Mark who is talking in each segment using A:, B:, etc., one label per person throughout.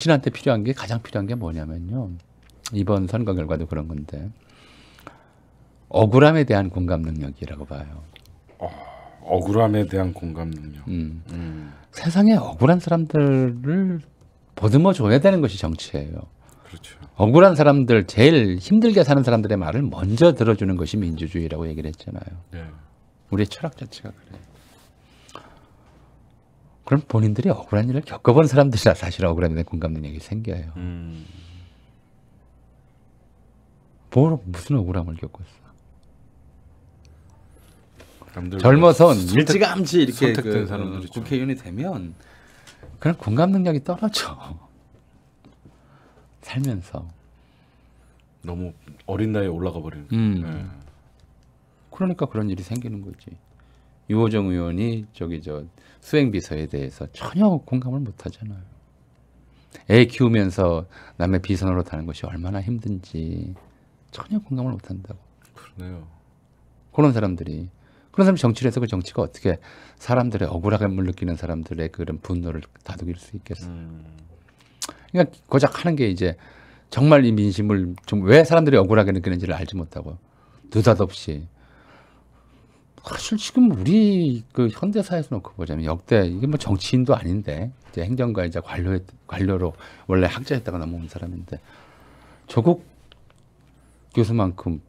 A: 신한테 필요한 게 가장 필요한 게 뭐냐면요. 이번 선거 결과도 그런 건데 억울함에 대한 공감 능력이라고 봐요. 어, 억울함에 대한 공감 능력. 음. 음. 세상에 억울한 사람들을 보듬어 줘야 되는 것이 정치예요. 그렇죠. 억울한 사람들, 제일 힘들게 사는 사람들의 말을 먼저 들어주는 것이 민주주의라고 얘기를 했잖아요. 네. 우리의 철학 자체가 그래요. 그럼 본인들이 억울한 일을 겪어본 사람들이라 사실 억울함에 대 공감 능력이 생겨요. 음. 뭘 무슨 억울함을 겪었어? 젊어서 일찌감치 이렇게 그, 사람들이 국회의원이 되면 그런 공감 능력이 떨어져. 살면서 너무 어린 나이에 올라가 버리는. 음. 네. 그러니까 그런 일이 생기는 거지. 유호정 의원이 저기 저 수행비서에 대해서 전혀 공감을 못 하잖아요. 애 키우면서 남의 비선으로 다는 것이 얼마나 힘든지 전혀 공감을 못 한다고. 그러네요. 그런 사람들이 그런 사람이 정치를 해서 그 정치가 어떻게 사람들의 억울함을 느끼는 사람들의 그런 분노를 다독일 수 있겠어요. 음. 그러니까 고작 하는 게 이제 정말 이 민심을 좀 왜 사람들이 억울하게 느끼는지를 알지 못하고 느닷없이 사실 지금 우리 그 현대사에서 놓고 보자면 역대 이게 뭐 정치인도 아닌데 이제 행정과 이제 관료 관료로 원래 학자였다가 넘어온 뭐 사람인데 조국 교수만큼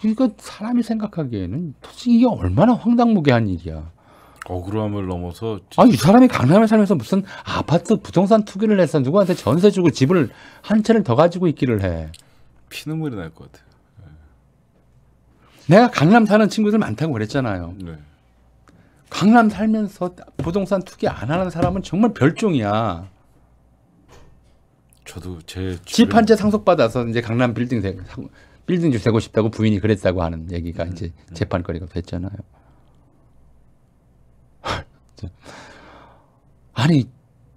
A: 그러니까 사람이 생각하기에는 솔직히 이게 얼마나 황당무계한 일이야. 억울함을 넘어서 아이 사람이 강남에 살면서 무슨 아파트 부동산 투기를 해서 누구한테 전세 주고 집을 한 채를 더 가지고 있기를 해. 피눈물이 날 것 같아요. 내가 강남 사는 친구들 많다고 그랬잖아요. 네. 강남 살면서 부동산 투기 안 하는 사람은 정말 별종이야. 저도 제 집 한 채 상속받아서 이제 강남 빌딩 세, 빌딩 주 세고 싶다고 부인이 그랬다고 하는 얘기가 음, 이제 네. 재판거리가 됐잖아요. 아니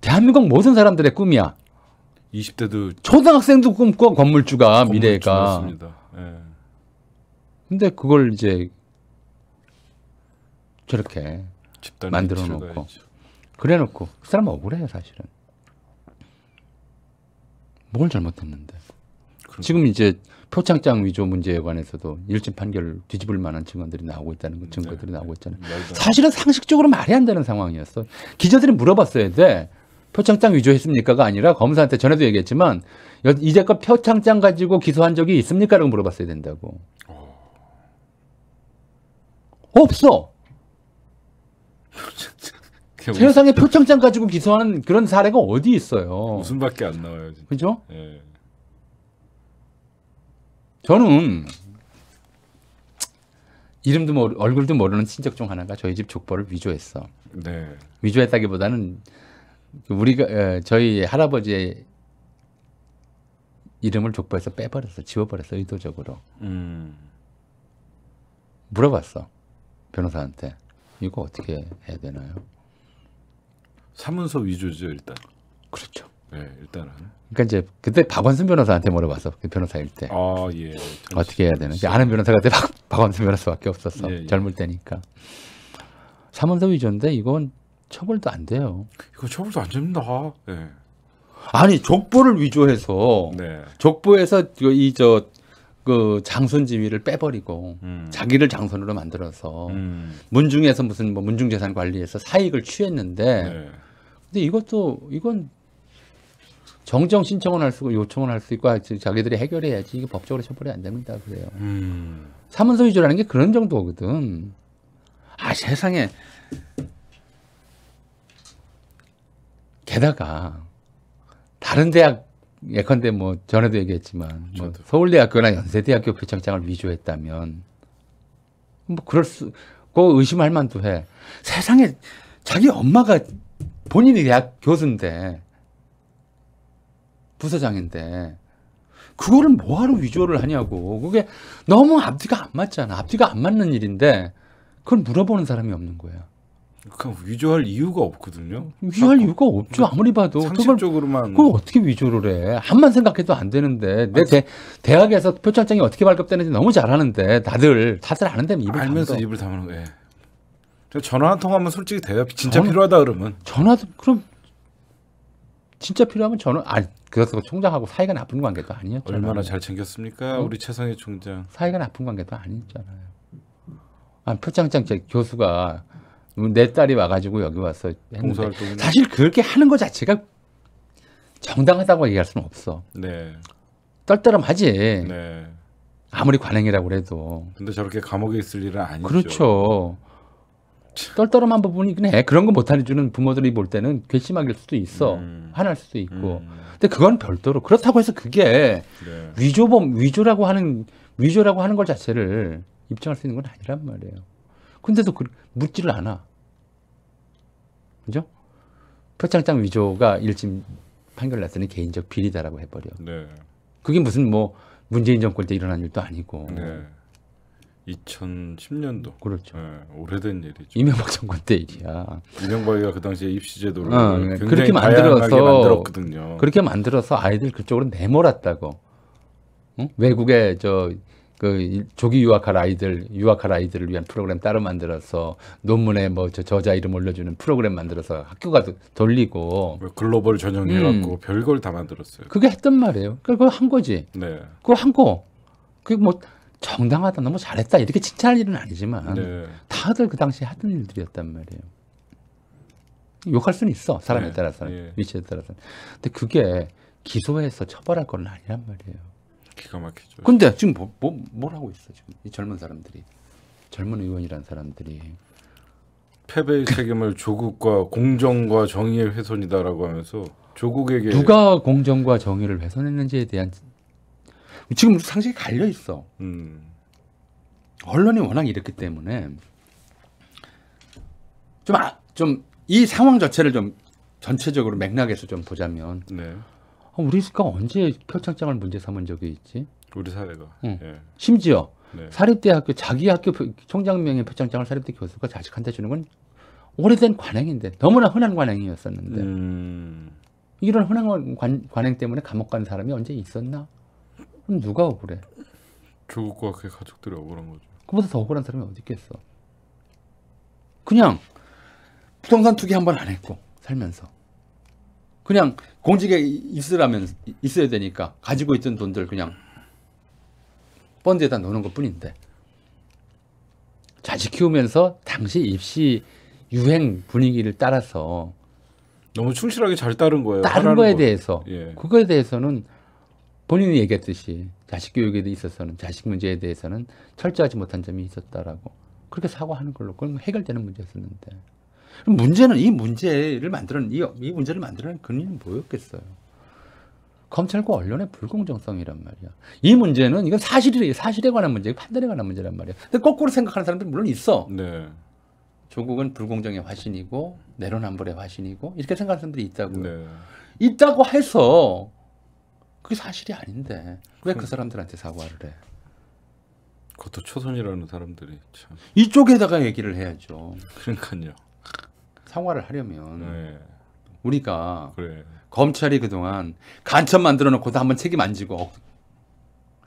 A: 대한민국 모든 사람들의 꿈이야. 20대도 초등학생도 꿈꿔 건물주가 미래가. 맞습니다. 네. 예. 근데 그걸 이제 저렇게 만들어 놓고 그래 놓고 그 사람 억울해요 사실은 뭘 잘못했는데 그러니까. 지금 이제 표창장 위조 문제에 관해서도 일진 판결 뒤집을 만한 증언들이 나오고 있다는 거 증거들이 네. 나오고 있잖아요 사실은 상식적으로 말이 안 되는 상황이었어 기자들이 물어봤어야 돼 표창장 위조했습니까가 아니라 검사한테 전에도 얘기했지만 이제껏 표창장 가지고 기소한 적이 있습니까라고 물어봤어야 된다고 어. 없어. 최상의 표창장 가지고 기소하는 그런 사례가 어디 있어요? 웃음밖에 안 나와요. 진짜. 그죠? 예. 저는 이름도 모르, 얼굴도 모르는 친척 중 하나가 저희 집 족보를 위조했어. 네. 위조했다기보다는 우리가 저희 할아버지의 이름을 족보에서 빼버렸어, 지워버렸어 의도적으로. 음. 물어봤어. 변호사한테 이거 어떻게 해야 되나요? 사문서 위조죠 일단. 그렇죠. 네, 일단은. 그러니까 이제 그때 박원순 변호사한테 물어봤어. 그 변호사일 때. 아 예. 어떻게 해야 되는지 아는 변호사가 때 박, 원순 변호사밖에 없었어. 예, 예. 젊을 때니까. 사문서 위조인데 이건 처벌도 안 돼요. 이거 처벌도 안 됩니다. 네. 아니 족보를 위조해서 네. 족보에서 이저 그 장손 지위를 빼버리고 음. 자기를 장손으로 만들어서 음. 문중에서 무슨 뭐 문중 재산 관리에서 사익을 취했는데 네. 근데 이것도 이건 정정 신청을할 수 있고 요청을할수 아, 있고 자기들이 해결해야지 이게 법적으로 처벌이 안 됩니다 그래요. 음. 사문서 위조라는 게 그런 정도거든. 아 세상에 게다가 다른 대학 예컨대 뭐 전에도 얘기했지만 뭐 서울대학교나 연세대학교 표창장을 위조했다면 뭐 그럴 수, 그 의심할 만도 해. 세상에 자기 엄마가 본인이 대학 교수인데 부서장인데 그거를 뭐하러 위조를 하냐고. 그게 너무 앞뒤가 안 맞잖아. 앞뒤가 안 맞는 일인데 그걸 물어보는 사람이 없는 거예요 그 위조할 이유가 없거든요. 위조할 이유가 없죠. 아무리 봐도 상식적으로만 그걸, 그걸 어떻게 위조를 해? 한만 생각해도 안 되는데 내 대, 대학에서 표창장이 어떻게 발급되는지 너무 잘 아는데 다들 다들 아는데 입을 알면서 담 입을 다무는 거예요. 전화 한 통하면 솔직히 대요 진짜 전화, 필요하다 그러면 전화도 그럼 진짜 필요하면 저는 아니 그래서 그 총장하고 사이가 나쁜 관계도 아니에잖아요 얼마나 잘 챙겼습니까, 어? 우리 최성희 총장. 사이가 나쁜 관계도 아니잖아요. 아, 표창장 제 교수가 음, 내 딸이 와가지고 여기 와서 했는데 사실 그렇게 하는 것 자체가 정당하다고 얘기할 수는 없어. 네. 떨떠름하지. 네. 아무리 관행이라고 해도. 근데 저렇게 감옥에 있을 일은 아니죠. 그렇죠. 떨떠름한 부분이 그래 그런 거 못하는 주는 부모들이 볼 때는 괘씸하길 수도 있어 음. 화날 수도 있고 음. 근데 그건 별도로 그렇다고 해서 그게 네. 위조범 위조라고 하는 위조라고 하는 걸 자체를 입증할 수 있는 건 아니란 말이에요 근데도 그, 묻지를 않아 그죠? 표창장 위조가 일심 판결 났으니 개인적 비리다라고 해버려. 네. 그게 무슨 뭐 문재인 정권 때 일어난 일도 아니고. 네. 2010년도. 그렇죠. 네, 오래된 일이죠. 이명박 정권 때 일이야. 이명박이가 그 당시에 입시제도를 어, 네. 그렇게 만들어서 만들었거든요. 그렇게 만들어서 아이들 그쪽으로 내몰았다고. 응? 외국에저 그 조기 유학할 아이들 유학할 아이들을 위한 프로그램 따로 만들어서 논문에 뭐저 저자 이름 올려주는 프로그램 만들어서 학교가 돌리고 뭐 글로벌 전형 해갖고 음. 별걸 다 만들었어요. 그게 했던 말이에요. 그 그걸 한 거지. 네. 그거 한 거. 그게 뭐 정당하다 너무 잘했다 이렇게 칭찬할 일은 아니지만 네. 다들 그 당시에 하던 일들이었단 말이에요. 욕할 수는 있어 사람에 네. 따라서는 예. 위치에 따라서 근데 그게 기소해서 처벌할 건 아니란 말이에요. 기가 막히죠. 근데 지금 뭐, 뭐, 뭘 하고 있어 지금 이 젊은 사람들이 젊은 의원이란 사람들이 패배의 책임을 조국과 공정과 정의의 훼손이다라고 하면서 조국에게 누가 공정과 정의를 훼손했는지에 대한 지금 상식이 갈려 있어. 음. 언론이 워낙 이렇기 때문에 좀좀이 아, 상황 자체를 좀 전체적으로 맥락에서 좀 보자면 네. 어, 우리 사가 언제 표창장을 문제 삼은 적이 있지? 우리 사회가. 응. 예. 예. 심지어 네. 사립대학교 자기 학교 총장 명예 표창장을 사립대 교수가 자식한테 주는 건 오래된 관행인데 너무나 흔한 관행이었었는데 음... 이런 흔한 관, 관행 때문에 감옥 간 사람이 언제 있었나? 그럼 누가 억울해? 조국과 그 가족들이 억울한 거죠. 그보다 더 억울한 사람이 어디 있겠어? 그냥 부동산 투기 한 번 안 했고 살면서 그냥 공직에 있으라면 있어야 되니까 가지고 있던 돈들 그냥 펀드에다 넣는 것 뿐인데 자식 키우면서 당시 입시 유행 분위기를 따라서 너무 충실하게 잘 따른 거예요. 따른 거에 거. 대해서 예. 그거에 대해서는 본인이 얘기했듯이 자식 교육에 있어서는 자식 문제에 대해서는 철저하지 못한 점이 있었다라고 그렇게 사과하는 걸로 그럼 해결되는 문제였었는데 문제는 이 문제를 만드는 이, 이 문제를 만드는 근인은 뭐였겠어요? 검찰과 언론의 불공정성이란 말이야. 이 문제는 이건 사실이 사실에 관한 문제, 판단에 관한 문제란 말이야. 근데 거꾸로 생각하는 사람들 물론 있어. 네. 조국은 불공정의 화신이고 내로남불의 화신이고 이렇게 생각하는 사람들이 있다고 네. 있다고 해서 그게 사실이 아닌데 왜그 그 사람들한테 사과를 해? 그것도 초선이라는 사람들이 참 이쪽에다가 얘기를 해야죠. 그러니까요. 상화를 하려면 네. 우리가 그래. 검찰이 그동안 간첩 만들어 놓고도 한번 책임 안 지고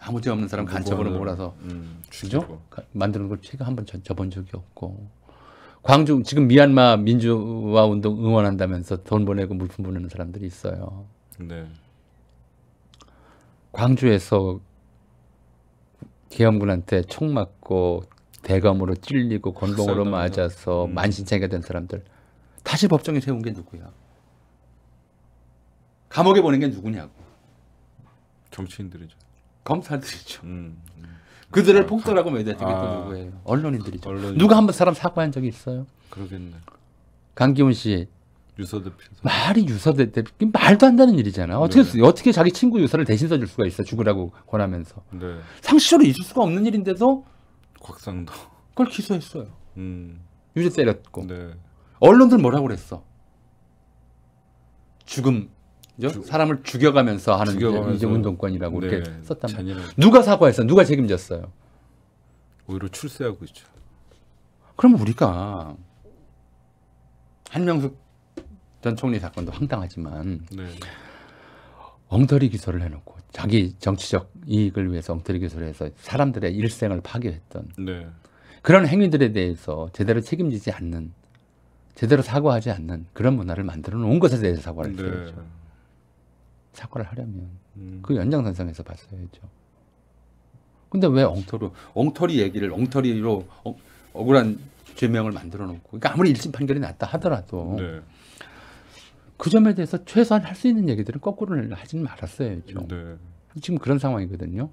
A: 아무 죄 없는 사람 간첩으로 몰아서 음, 그죠? 만드는 걸책가 한번 접은 적이 없고 광주 지금 미얀마 민주화 운동 응원한다면서 돈 보내고 물품 보내는 사람들이 있어요. 네. 광주에서 계엄군한테 총 맞고 대검으로 찔리고 건봉으로맞아서 아, 음. 만신창이가 된 사람들 다시 법정에 세운 게 누구야? 감옥에 보낸 게 누구냐고. 정치인들이죠. 검사들이죠. 음, 음. 그들을 아, 폭설하고 매달린 게 아, 누구예요? 언론인들이죠. 언론인. 누가 한 번 사람 사과한 적이 있어요? 그러겠네. 강기훈 씨. 유서 대표. 말이 유서 대표. 말도 안 되는 일이잖아. 어떻게 네. 어떻게 자기 친구 유서를 대신 써줄 수가 있어? 죽으라고 권하면서. 네. 상식적으로 있을 수가 없는 일인데도. 곽상도. 그걸 기소했어요. 음. 유죄 때렸고. 네. 언론들 뭐라고 그랬어? 죽음. 죽... 사람을 죽여가면서 하는 죽여가면서... 이제 운동권이라고 네, 이렇게 썼단 말이에요. 누가 사과했어? 누가 책임졌어요? 오히려 출세하고 있죠. 그럼 우리가 한명숙 전 총리 사건도 황당하지만 네. 엉터리 기소를 해놓고 자기 정치적 이익을 위해서 엉터리 기소를 해서 사람들의 일생을 파괴했던 네. 그런 행위들에 대해서 제대로 책임지지 않는 제대로 사과하지 않는 그런 문화를 만들어 놓은 것에 대해서 사과를 네. 해야죠. 사과를 하려면 음. 그 연장선상에서 봤어야죠. 근데 왜 엉터로 엉터리 얘기를 엉터리로 어, 억울한 죄명을 만들어 놓고 그러니까 아무리 일심 판결이 났다 하더라도 네. 그 점에 대해서 최소한 할 수 있는 얘기들은 거꾸로 하지는 말았어야죠. 네. 지금 그런 상황이거든요.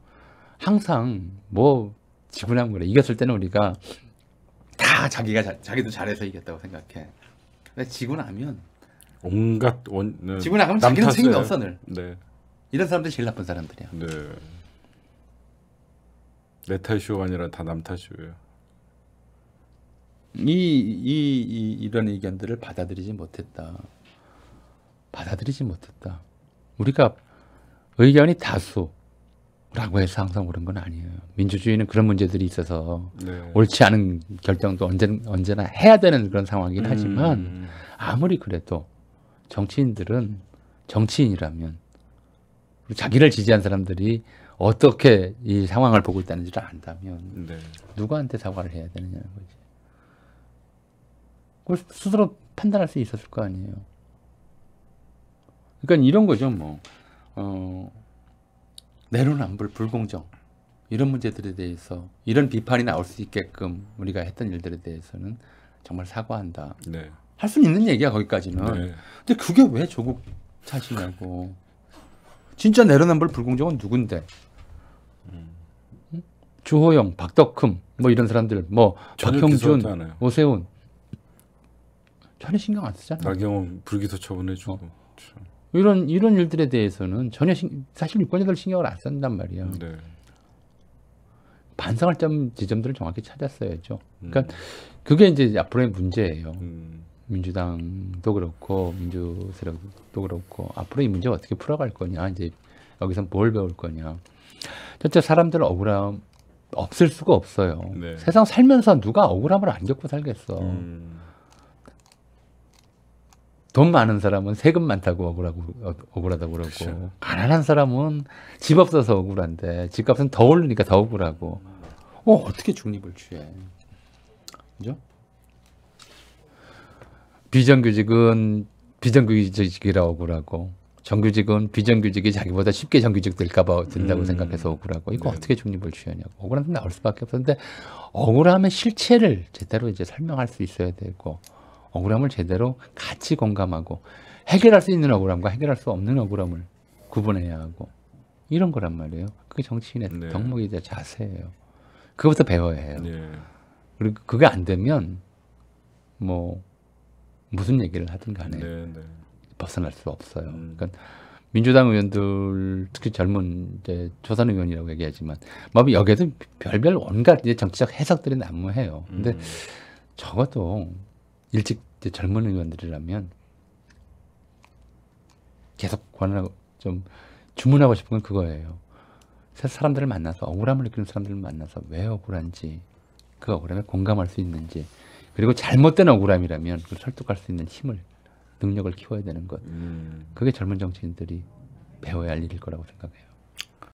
A: 항상 뭐 지구남 뭐 그래 이겼을 때는 우리가 다 자기가 자, 자기도 잘해서 이겼다고 생각해. 근데 지고 나면 온갖 원 네, 지고 나면 자기는 책임이 없어 늘. 네. 이런 사람들 제일 나쁜 사람들이야. 네. 내탓이 아니라 다남 탓이에요. 이, 이, 이 이런 의견들을 받아들이지 못했다. 받아들이지 못했다. 우리가 의견이 다수 라고 해서 항상 그런 건 아니에요. 민주주의는 그런 문제들이 있어서 네. 옳지 않은 결정도 언제, 언제나 해야 되는 그런 상황이긴 음. 하지만 아무리 그래도 정치인들은 정치인이라면 자기를 지지한 사람들이 어떻게 이 상황을 보고 있다는지를 안다면 네. 누구한테 사과를 해야 되느냐는 거지. 그걸 스스로 판단할 수 있었을 거 아니에요. 그러니까 이런 거죠, 뭐. 어, 내로남불, 불공정 이런 문제들에 대해서 이런 비판이 나올 수 있게끔 우리가 했던 일들에 대해서는 정말 사과한다. 네. 할 수는 있는 얘기야 거기까지는. 네. 근데 그게 왜 조국 차이냐고 진짜 내로남불 불공정은 누군데? 음. 응? 주호영, 박덕흠 뭐 이런 사람들, 뭐 박형준, 오세훈 전혀 신경 안쓰잖아 나경원 불기소 처분해주고. 어. 이런 이런 일들에 대해서는 전혀 신, 사실 유권자들 신경을 안 쓴단 말이에요. 네. 반성할 점 지점들을 정확히 찾았어야죠. 그러니까 음. 그게 이제 앞으로의 문제예요. 음. 민주당도 그렇고 민주세력도 그렇고 앞으로 이 문제 어떻게 풀어갈 거냐 이제 여기서 뭘 배울 거냐. 첫째 사람들 은 억울함 없을 수가 없어요. 네. 세상 살면서 누가 억울함을 안 겪고 살겠어. 음. 돈 많은 사람은 세금 많다고 억울하고 억울하다고 그러고 그렇죠. 가난한 사람은 집 없어서 억울한데 집값은 더 오르니까 더 억울하고 어 어떻게 중립을 취해 그죠 비정규직은 비정규직이라 억울하고 정규직은 비정규직이 자기보다 쉽게 정규직 될까봐 된다고 음. 생각해서 억울하고 이거 네. 어떻게 중립을 취하냐고 억울한 건 나올 수밖에 없었는데 억울하면 실체를 제대로 이제 설명할 수 있어야 되고 억울함을 제대로 같이 공감하고 해결할 수 있는 억울함과 해결할 수 없는 억울함을 구분해야 하고 이런 거란 말이에요. 그게 정치인의 네. 덕목이자 자세예요. 그것부터 배워야 해요. 네. 그리고 그게 안 되면 뭐 무슨 얘기를 하든 간에 네, 네. 벗어날 수 없어요. 음. 그러니까 민주당 의원들 특히 젊은 이제 조선 의원이라고 얘기하지만 뭐 여기에도 별별 온갖 이제 정치적 해석들이 난무해요. 근데 음. 적어도 일찍 이제 젊은 의원들이라면 계속 권하고 좀 주문하고 싶은 건 그거예요. 사람들을 만나서 억울함을 느끼는 사람들을 만나서 왜 억울한지 그 억울함에 공감할 수 있는지 그리고 잘못된 억울함이라면 그 설득할 수 있는 힘을 능력을 키워야 되는 것 음. 그게 젊은 정치인들이 배워야 할 일일 거라고 생각해요.